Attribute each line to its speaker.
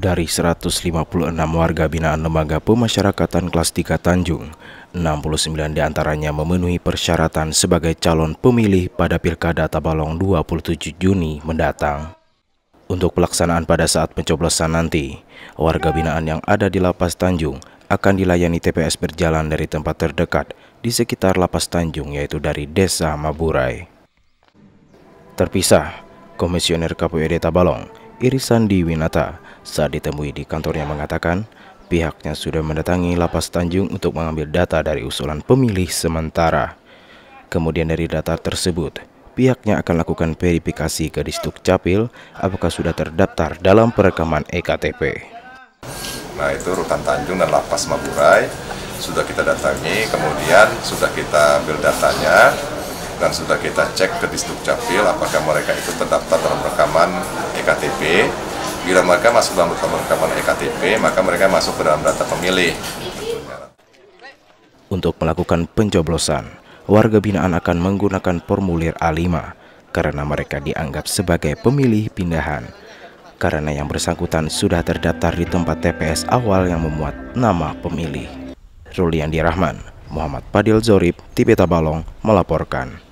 Speaker 1: Dari 156 warga binaan lembaga pemasyarakatan kelas 3 Tanjung, 69 diantaranya memenuhi persyaratan sebagai calon pemilih pada Pilkada Tabalong 27 Juni mendatang. Untuk pelaksanaan pada saat pencoblosan nanti, warga binaan yang ada di Lapas Tanjung akan dilayani TPS berjalan dari tempat terdekat di sekitar Lapas Tanjung yaitu dari Desa Maburai. Terpisah, Komisioner KPUD Tabalong, Irisan Sandi Winata saat ditemui di kantornya mengatakan pihaknya sudah mendatangi lapas Tanjung untuk mengambil data dari usulan pemilih sementara. Kemudian dari data tersebut, pihaknya akan lakukan verifikasi ke Distrik Capil apakah sudah terdaftar dalam perekaman EKTP.
Speaker 2: Nah itu Rutan Tanjung dan Lapas Maburai sudah kita datangi, kemudian sudah kita ambil datanya dan sudah kita cek ke Distrik Capil apakah mereka itu terdaftar dalam rekaman EKTP. Bila mereka masuk dalam rekaman EKTP, maka mereka masuk ke dalam data pemilih.
Speaker 1: Untuk melakukan pencoblosan, warga binaan akan menggunakan formulir A5 karena mereka dianggap sebagai pemilih pindahan. Karena yang bersangkutan sudah terdaftar di tempat TPS awal yang memuat nama pemilih. Ruliandi Rahman, Muhammad Padil Zorib, Tibeta Balong melaporkan.